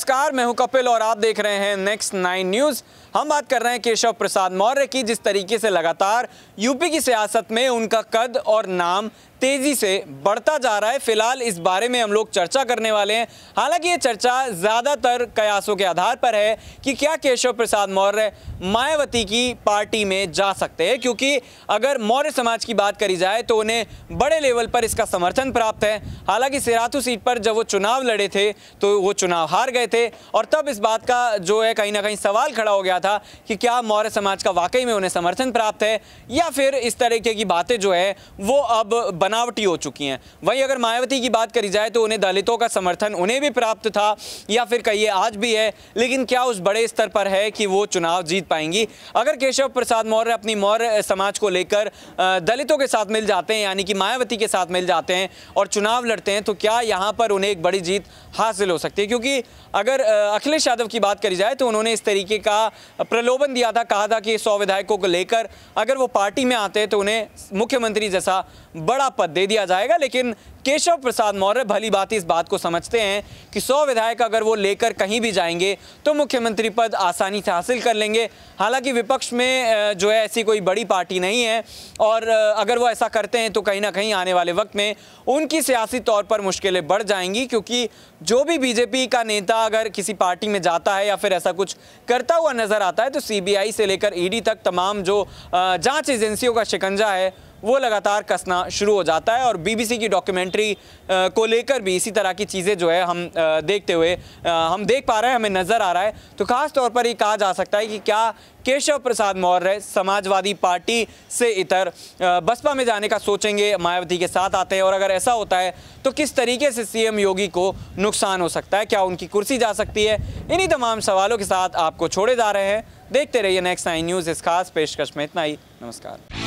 नमस्कार मैं हूं कपिल और आप देख रहे हैं नेक्स्ट नाइन न्यूज हम बात कर रहे हैं केशव प्रसाद मौर्य की जिस तरीके से लगातार यूपी की सियासत में उनका कद और नाम तेज़ी से बढ़ता जा रहा है फिलहाल इस बारे में हम लोग चर्चा करने वाले हैं हालांकि ये चर्चा ज़्यादातर कयासों के आधार पर है कि क्या केशव प्रसाद मौर्य मायावती की पार्टी में जा सकते हैं क्योंकि अगर मौर्य समाज की बात करी जाए तो उन्हें बड़े लेवल पर इसका समर्थन प्राप्त है हालांकि सिराथू सीट पर जब वो चुनाव लड़े थे तो वो चुनाव हार गए थे और तब इस बात का जो है कहीं ना कहीं सवाल खड़ा हो गया था कि क्या मौर्य समाज का वाकई में उन्हें समर्थन प्राप्त है या फिर इस तरीके की बातें जो है वो अब बनावटी हो चुकी हैं वहीं अगर मायावती की बात करी जाए तो उन्हें दलितों का समर्थन उन्हें भी प्राप्त था या फिर कहिए आज भी है लेकिन क्या उस बड़े स्तर पर है कि वो चुनाव जीत पाएंगी अगर केशव प्रसाद मौर्य अपनी मौर्य समाज को लेकर दलितों के साथ मिल जाते हैं यानी कि मायावती के साथ मिल जाते हैं और चुनाव लड़ते हैं तो क्या यहाँ पर उन्हें एक बड़ी जीत हासिल हो सकती है क्योंकि अगर अखिलेश यादव की बात करी जाए तो उन्होंने इस तरीके का प्रलोभन दिया था कहा था कि सौ विधायकों को लेकर अगर वो पार्टी में आते हैं तो उन्हें मुख्यमंत्री जैसा बड़ा पद दे दिया जाएगा लेकिन केशव प्रसाद मौर्य भली बात इस बात को समझते हैं कि सौ विधायक अगर वो लेकर कहीं भी जाएंगे तो मुख्यमंत्री पद आसानी से हासिल कर लेंगे हालांकि विपक्ष में जो है ऐसी कोई बड़ी पार्टी नहीं है और अगर वो ऐसा करते हैं तो कहीं ना कहीं आने वाले वक्त में उनकी सियासी तौर पर मुश्किलें बढ़ जाएंगी क्योंकि जो भी बीजेपी का नेता अगर किसी पार्टी में जाता है या फिर ऐसा कुछ करता हुआ नजर आता है तो सी से लेकर ई तक तमाम जो जाँच एजेंसियों का शिकंजा है वो लगातार कसना शुरू हो जाता है और बीबीसी की डॉक्यूमेंट्री को लेकर भी इसी तरह की चीज़ें जो है हम देखते हुए हम देख पा रहे हैं हमें नज़र आ रहा है तो ख़ास तौर पर ये कहा जा सकता है कि क्या केशव प्रसाद मौर्य समाजवादी पार्टी से इतर बसपा में जाने का सोचेंगे मायावती के साथ आते हैं और अगर ऐसा होता है तो किस तरीके से सीएम योगी को नुकसान हो सकता है क्या उनकी कुर्सी जा सकती है इन्हीं तमाम सवालों के साथ आपको छोड़े जा रहे हैं देखते रहिए नेक्स्ट नाइन न्यूज़ इस खास पेशकश में इतना ही नमस्कार